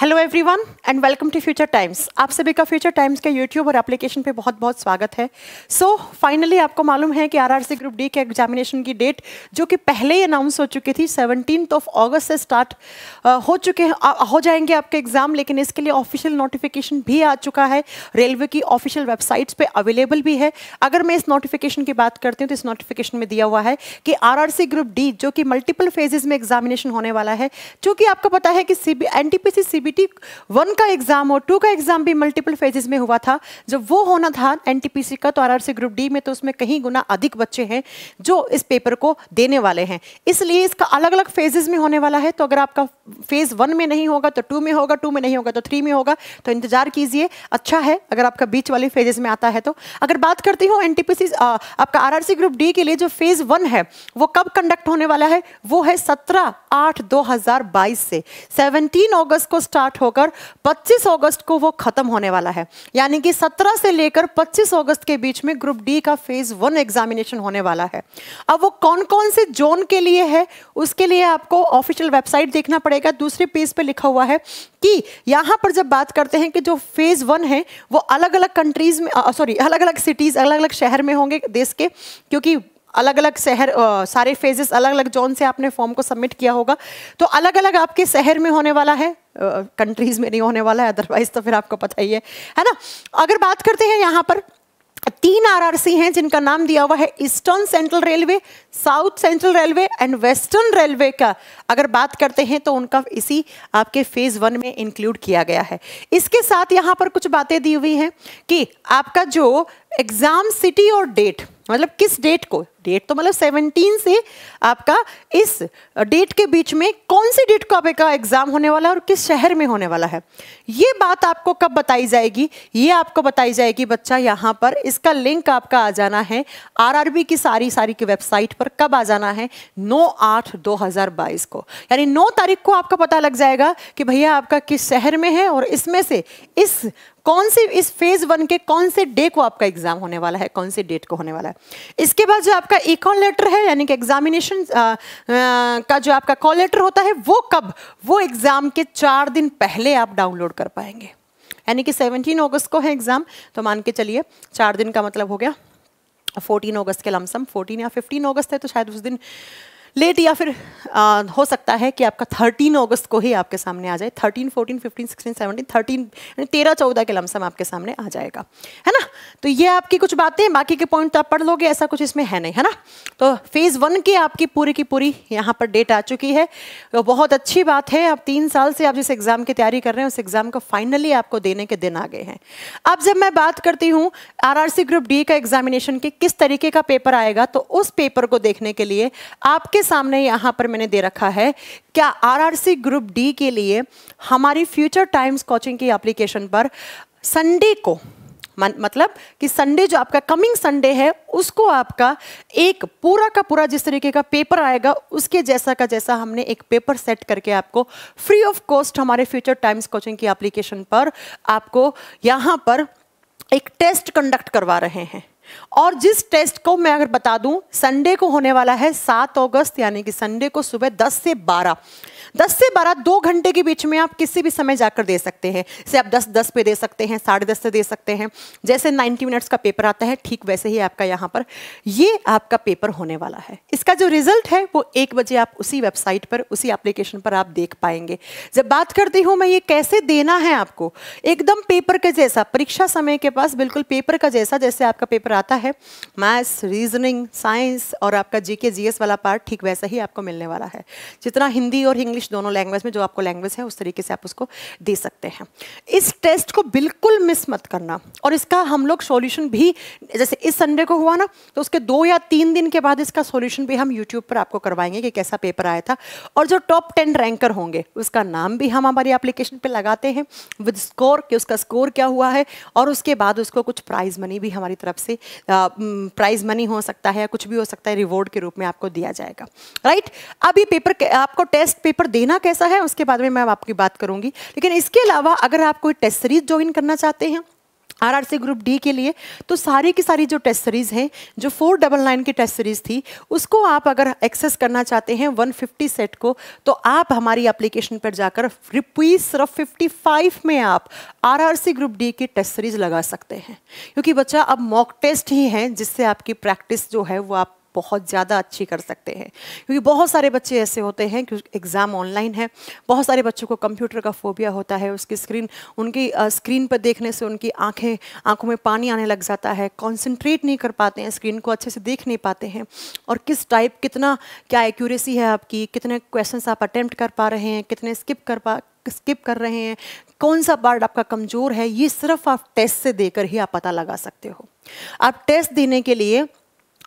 hello everyone and welcome to future times आप सभी का फ्यूचर टाइम्स के यूट्यूब और एप्लीकेशन पे बहुत बहुत स्वागत है सो so, फाइनली आपको मालूम है कि आरआरसी ग्रुप डी के एग्जामिनेशन की डेट जो कि पहले ही अनाउंस हो चुकी थी सेवनटीन ऑफ अगस्त से स्टार्ट हो चुके हैं हो जाएंगे आपके एग्जाम लेकिन इसके लिए ऑफिशियल नोटिफिकेशन भी आ चुका है रेलवे की ऑफिशियल वेबसाइट्स पर अवेलेबल भी है अगर मैं इस नोटिफिकेशन की बात करती हूँ तो इस नोटिफिकेशन में दिया हुआ है कि आर ग्रुप डी जो कि मल्टीपल फेजेज में एग्जामिनेशन होने वाला है चूँकि आपको पता है कि C B N NTPC one का एग्जाम और टू का एग्जाम भी मल्टीपल फेजेस में हुआ था जब वो होना था एनटीपीसी का तो आर ग्रुप डी में तो उसमें कहीं गुना अधिक बच्चे हैं जो इस पेपर को देने वाले हैं इसलिए इसका अलग अलग फेजेस में होने वाला है तो अगर आपका फेज वन में नहीं होगा तो टू में होगा टू में नहीं होगा तो थ्री में होगा तो इंतजार कीजिए अच्छा है अगर आपका बीच वाले फेजेस में आता है तो अगर बात करती हूँ एनटीपीसी आपका आर ग्रुप डी के लिए जो फेज वन है वो कब कंडक्ट होने वाला है वो है सत्रह आठ दो से सेवनटीन अगस्त को स्टार्ट होकर 25 अगस्त को वो खत्म होने वाला है यानी कि 17 से लेकर 25 अगस्त के बीच में ग्रुप डी का फेज वन एग्जामिनेशन होने वाला है अब वो कौन कौन से जोन के लिए है उसके लिए आपको ऑफिशियल वेबसाइट देखना पड़ेगा दूसरे पेज पर लिखा हुआ है कि यहाँ पर जब बात करते हैं कि जो फेज वन है वो अलग अलग कंट्रीज में सॉरी अलग अलग सिटीज अलग अलग शहर में होंगे देश के क्योंकि अलग अलग शहर सारे फेजेस अलग अलग जोन से आपने फॉर्म को सबमिट किया होगा तो अलग अलग आपके शहर में होने वाला है कंट्रीज में नहीं होने वाला है अदरवाइज तो फिर आपको पता ही है है ना अगर बात करते हैं यहाँ पर तीन आरआरसी हैं जिनका नाम दिया हुआ है eastern central railway south central railway and western railway का अगर बात करते हैं तो उनका इसी आपके फेज वन में इंक्लूड किया गया है इसके साथ यहाँ पर कुछ बातें दी हुई हैं कि आपका जो एग्जाम सिटी और डेट मतलब किस डेट को डेट तो मतलब 17 से आपका इस डेट के बीच में कौन सी डेट को आपका एग्जाम होने वाला है और किस शहर में होने वाला है ये बात आपको कब बताई जाएगी ये आपको बताई जाएगी बच्चा यहाँ पर इसका लिंक आपका आ जाना है आरआरबी की सारी सारी की वेबसाइट पर कब आ जाना है 9 आठ 2022 को यानी 9 तारीख को आपका पता लग जाएगा कि भैया आपका किस शहर में है और इसमें से इस कौन से इस फेज वन के कौन से डे को आपका एग्जाम होने वाला है कौन से डेट को होने वाला है इसके बाद जो आपका इकॉन लेटर है यानी कि एग्जामिनेशन का जो आपका कॉल लेटर होता है वो कब वो एग्जाम के चार दिन पहले आप डाउनलोड कर पाएंगे यानी कि 17 अगस्त को है एग्जाम तो मान के चलिए चार दिन का मतलब हो गया 14 अगस्त के लमसम 14 या 15 अगस्त है तो शायद उस दिन लेट या फिर आ, हो सकता है कि आपका 13 अगस्त को ही आपके सामने आ जाए 13, 14, 15, 16, 17, 13 तेरह चौदह के लमसम आपके सामने आ जाएगा है ना तो ये आपकी कुछ बातें बाकी के पॉइंट तो आप पढ़ लोगे ऐसा कुछ इसमें है नहीं है ना तो फेज वन की आपकी पूरी की पूरी यहाँ पर डेट आ चुकी है तो बहुत अच्छी बात है आप तीन साल से आप जिस एग्जाम की तैयारी कर रहे हैं उस एग्जाम को फाइनली आपको देने के दिन आ गए हैं अब जब मैं बात करती हूँ आर ग्रुप डी का एग्जामिनेशन के किस तरीके का पेपर आएगा तो उस पेपर को देखने के लिए आपके सामने यहाँ पर मैंने दे रखा है क्या आर ग्रुप डी के लिए हमारी फ्यूचर टाइम्स कोचिंग की एप्लीकेशन पर संडे को मतलब कि संडे जो आपका कमिंग संडे है उसको आपका एक पूरा का पूरा जिस तरीके का पेपर आएगा उसके जैसा का जैसा हमने एक पेपर सेट करके आपको फ्री ऑफ कॉस्ट हमारे फ्यूचर टाइम्स कोचिंग की एप्लीकेशन पर आपको यहाँ पर एक टेस्ट कंडक्ट करवा रहे हैं और जिस टेस्ट को मैं अगर बता दूं संडे को होने वाला है सात अगस्त यानी कि संडे को सुबह दस से बारह दस से बारह दो घंटे के बीच में आप किसी भी समय जाकर दे सकते हैं जैसे आप दस दस पे दे सकते हैं साढ़े दस से दे सकते हैं जैसे नाइन्टी मिनट्स का पेपर आता है ठीक वैसे ही आपका यहाँ पर ये आपका पेपर होने वाला है इसका जो रिजल्ट है वो एक बजे आप उसी वेबसाइट पर उसी एप्लीकेशन पर आप देख पाएंगे जब बात करती हूँ मैं ये कैसे देना है आपको एकदम पेपर के जैसा परीक्षा समय के पास बिल्कुल पेपर का जैसा जैसे आपका पेपर आता है मैथ्स रीजनिंग साइंस और आपका जीके जीएस वाला पार्ट ठीक वैसा ही आपको मिलने वाला है जितना हिंदी और इंग्लिश दोनों लैंग्वेज में जो आपको लैंग्वेज है उस तरीके से आप उसको दे सकते हैं इस टेस्ट को बिल्कुल मिस मत करना और इसका हम लोग सोल्यूशन भी जैसे इस संडे को हुआ ना तो उसके दो या तीन दिन के बाद इसका सोल्यूशन भी हम यूट्यूब पर आपको करवाएंगे कि कैसा पेपर आया था और जो टॉप टेन रैंकर होंगे उसका नाम भी हम हमारी एप्लीकेशन पर लगाते हैं विद स्कोर कि उसका स्कोर क्या हुआ है और उसके बाद उसको कुछ प्राइज मनी भी हमारी तरफ से प्राइज मनी हो सकता है कुछ भी हो सकता है रिवॉर्ड के रूप में आपको दिया जाएगा राइट अभी पेपर आपको टेस्ट पेपर देना कैसा है उसके बाद में मैं आपकी बात करूंगी लेकिन इसके अलावा अगर आप कोई टेस्ट सीरीज ज्वाइन करना चाहते हैं आरआरसी ग्रुप डी के लिए तो सारी की सारी जो टेस्ट सीरीज़ हैं जो फोर डबल नाइन की टेस्ट सीरीज़ थी उसको आप अगर एक्सेस करना चाहते हैं 150 सेट को तो आप हमारी एप्लीकेशन पर जाकर रुपीज़ सिर्फ 55 में आप आरआरसी ग्रुप डी की टेस्ट सीरीज़ लगा सकते हैं क्योंकि बच्चा अब मॉक टेस्ट ही हैं जिससे आपकी प्रैक्टिस जो है वो आप बहुत ज़्यादा अच्छी कर सकते हैं क्योंकि बहुत सारे बच्चे ऐसे होते हैं कि एग्ज़ाम ऑनलाइन है बहुत सारे बच्चों को कंप्यूटर का फोबिया होता है उसकी स्क्रीन उनकी स्क्रीन पर देखने से उनकी आँखें आँखों में पानी आने लग जाता है कॉन्सेंट्रेट नहीं कर पाते हैं स्क्रीन को अच्छे से देख नहीं पाते हैं और किस टाइप कितना क्या एक्यूरेसी है आपकी कितने क्वेश्चन आप अटैम्प्ट कर पा रहे हैं कितने स्किप कर पा स्किप कर रहे हैं कौन सा पार्ट आपका कमज़ोर है ये सिर्फ आप टेस्ट से देकर ही आप पता लगा सकते हो आप टेस्ट देने के लिए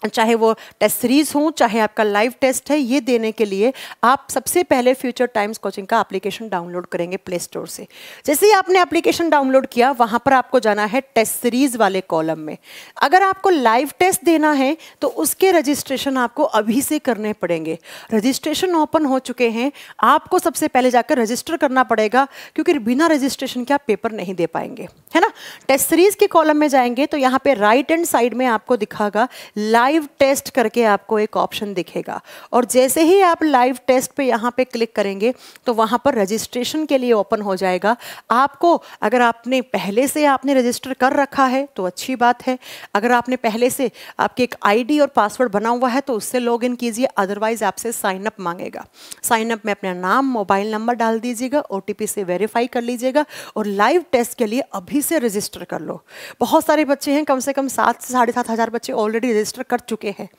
चाहे वो टेस्ट सीरीज़ हो चाहे आपका लाइव टेस्ट है ये देने के लिए आप सबसे पहले फ्यूचर टाइम्स कोचिंग का एप्लीकेशन डाउनलोड करेंगे प्ले स्टोर से जैसे ही आपने एप्लीकेशन डाउनलोड किया वहाँ पर आपको जाना है टेस्ट सीरीज़ वाले कॉलम में अगर आपको लाइव टेस्ट देना है तो उसके रजिस्ट्रेशन आपको अभी से करने पड़ेंगे रजिस्ट्रेशन ओपन हो चुके हैं आपको सबसे पहले जाकर रजिस्टर करना पड़ेगा क्योंकि बिना रजिस्ट्रेशन के आप पेपर नहीं दे पाएंगे है ना टेस्ट सीरीज के कॉलम में जाएंगे तो यहाँ पे राइट एंड साइड में आपको दिखागा लाइव टेस्ट करके आपको एक ऑप्शन दिखेगा और जैसे ही आप लाइव टेस्ट पे यहाँ पे क्लिक करेंगे तो वहाँ पर रजिस्ट्रेशन के लिए ओपन हो जाएगा आपको अगर आपने पहले से आपने रजिस्टर कर रखा है तो अच्छी बात है अगर आपने पहले से आपके एक आई और पासवर्ड बना हुआ है तो उससे लॉग इन कीजिए अदरवाइज आपसे साइन अप मांगेगा साइन अप में अपना नाम मोबाइल नंबर डाल दीजिएगा ओ से वेरीफाई कर लीजिएगा और लाइव टेस्ट के लिए अभी से रजिस्टर कर लो बहुत सारे बच्चे हैं कम से कम सात से साढ़े सात हज़ार बच्चे ऑलरेडी रजिस्टर कर चुके हैं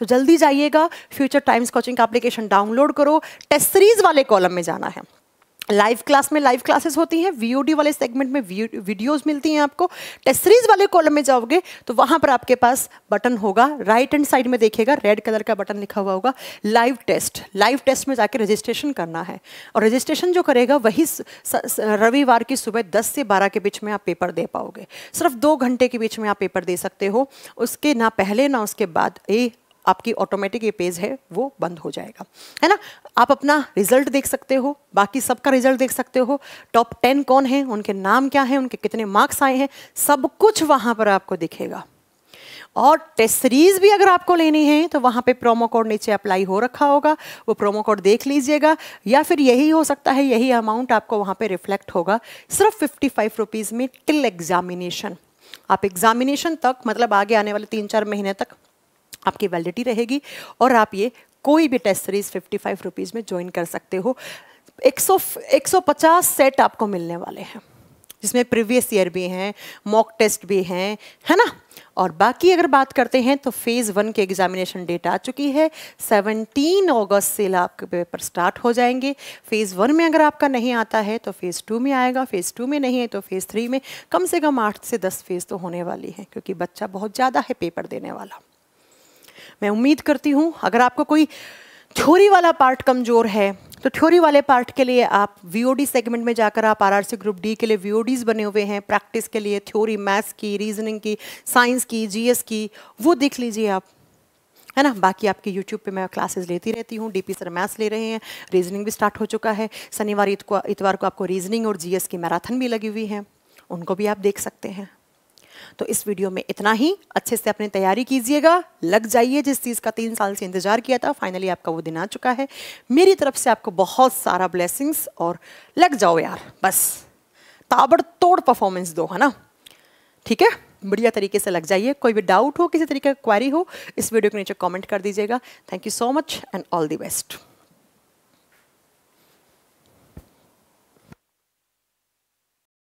तो जल्दी जाइएगा फ्यूचर टाइम्स कोचिंग का एप्लीकेशन डाउनलोड करो टेस्ट सीरीज़ वाले कॉलम में जाना है लाइव क्लास में लाइव क्लासेस होती हैं वीओडी वाले सेगमेंट में वीडियोस मिलती हैं आपको टेस्ट सीरीज वाले कॉलम में जाओगे तो वहां पर आपके पास बटन होगा राइट हैंड साइड में देखेगा रेड कलर का बटन लिखा हुआ होगा लाइव टेस्ट लाइव टेस्ट में जाकर रजिस्ट्रेशन करना है और रजिस्ट्रेशन जो करेगा वही रविवार की सुबह दस से बारह के बीच में आप पेपर दे पाओगे सिर्फ दो घंटे के बीच में आप पेपर दे सकते हो उसके ना पहले ना उसके बाद ए आपकी ऑटोमेटिक ये पेज है वो बंद हो जाएगा है ना आप अपना रिजल्ट देख सकते हो बाकी सबका रिजल्ट देख सकते हो टॉप टेन कौन है उनके नाम क्या है उनके कितने मार्क्स आए हैं सब कुछ वहां पर आपको दिखेगा और टेस्ट सीरीज भी अगर आपको लेनी है तो वहाँ पे प्रोमो कोड नीचे अप्लाई हो रखा होगा वो प्रोमो कोड देख लीजिएगा या फिर यही हो सकता है यही अमाउंट आपको वहाँ पे रिफ्लेक्ट होगा सिर्फ फिफ्टी फाइव रुपीज़ में टिल एग्जामिनेशन आप एग्जामिनेशन तक मतलब आगे आने वाले तीन चार महीने तक आपकी वैलिडिटी रहेगी और आप ये कोई भी test series fifty five rupees में ज्वाइन कर सकते हो 100 150 सेट आपको मिलने वाले हैं जिसमें प्रीवियस ईयर भी हैं मॉक टेस्ट भी हैं है ना और बाकी अगर बात करते हैं तो फेज़ वन के एग्जामिनेशन डेट आ चुकी है 17 अगस्त से आपके पेपर स्टार्ट हो जाएंगे फेज़ वन में अगर आपका नहीं आता है तो फेज़ टू में आएगा फेज़ टू में नहीं है तो फेज़ थ्री में कम से कम आठ से दस फेज़ तो होने वाली है क्योंकि बच्चा बहुत ज़्यादा है पेपर देने वाला मैं उम्मीद करती हूँ अगर आपको कोई थ्योरी वाला पार्ट कमज़ोर है तो थ्योरी वाले पार्ट के लिए आप वी सेगमेंट में जाकर आप आर ग्रुप डी के लिए वी बने हुए हैं प्रैक्टिस के लिए थ्योरी मैथ्स की रीजनिंग की साइंस की जीएस की वो देख लीजिए आप है ना बाकी आपके यूट्यूब पे मैं क्लासेस लेती रहती हूँ डीपी सर मैथ्स ले रहे हैं रीजनिंग भी स्टार्ट हो चुका है शनिवार इतवार को आपको रीजनिंग और जीएस की मैराथन भी लगी हुई है उनको भी आप देख सकते हैं तो इस वीडियो में इतना ही अच्छे से अपनी तैयारी कीजिएगा लग जाइए जिस चीज़ का तीन साल से इंतजार किया था फाइनली आपका वो दिन आ चुका है मेरी तरफ से आपको बहुत सारा ब्लेसिंग्स और लग जाओ यार बस ताबड़तोड़ परफॉर्मेंस दो है ना ठीक है बढ़िया तरीके से लग जाइए कोई भी डाउट हो किसी तरीके का क्वारी हो इस वीडियो के नीचे कॉमेंट कर दीजिएगा thank you so much and all the best